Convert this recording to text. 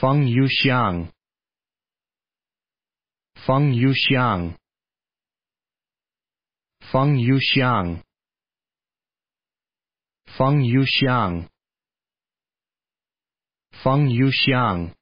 Feng Yuxiang Feng Yuxiang Feng Yuxiang Feng Yuxiang Feng Yuxiang